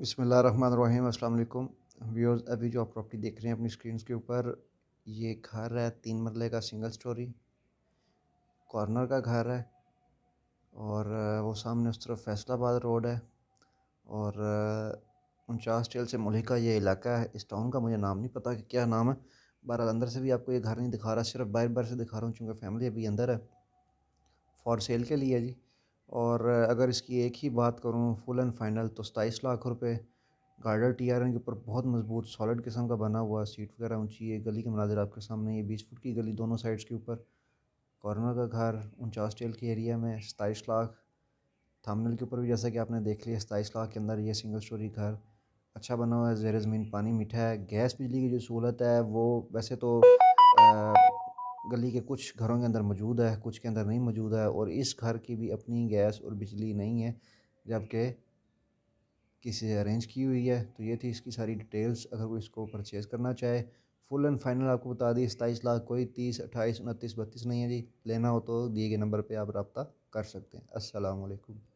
बसमिल अल्लाम व्यूअर्स अभी जो आप प्रॉपर्टी देख रहे हैं अपनी स्क्रीन के ऊपर ये घर है तीन मरले का सिंगल स्टोरी कॉर्नर का घर है और वो सामने उस तरफ फैसलाबाद रोड है और उनचास टेल से मुल्क का ये इलाका है इस टाउन का मुझे नाम नहीं पता कि क्या नाम है बहरहाल अंदर से भी आपको ये घर नहीं दिखा रहा सिर्फ बाहर बाहर से दिखा रहा हूँ चूँकि फैमिली अभी अंदर है फॉर सेल के लिए जी और अगर इसकी एक ही बात करूँ फुल एंड फाइनल तो सताईस लाख रुपये गार्डर टी आर एन के ऊपर बहुत मजबूत सॉलिड किस्म का बना हुआ सीट वगैरह ऊंची है गली के मनाजिर आपके सामने ये बीस फुट की गली दोनों साइड्स के ऊपर कॉर्नर का घर उनचास टेल के एरिया में सताईस लाख थामनल के ऊपर भी जैसा कि आपने देख लिया सताईस लाख के अंदर ये सिंगल स्टोरी घर अच्छा बना हुआ है जेर ज़मीन पानी मीठा है गैस बिजली की जो सहूलत है वो वैसे तो गली के कुछ घरों के अंदर मौजूद है कुछ के अंदर नहीं मौजूद है और इस घर की भी अपनी गैस और बिजली नहीं है जबकि किसी से अरेंज की हुई है तो ये थी इसकी सारी डिटेल्स अगर कोई इसको परचेज़ करना चाहे फुल एंड फाइनल आपको बता दी सताईस लाख कोई तीस अट्ठाईस उनतीस बत्तीस नहीं है जी लेना हो तो दिए गए नंबर पर आप रबता कर सकते हैं असलकम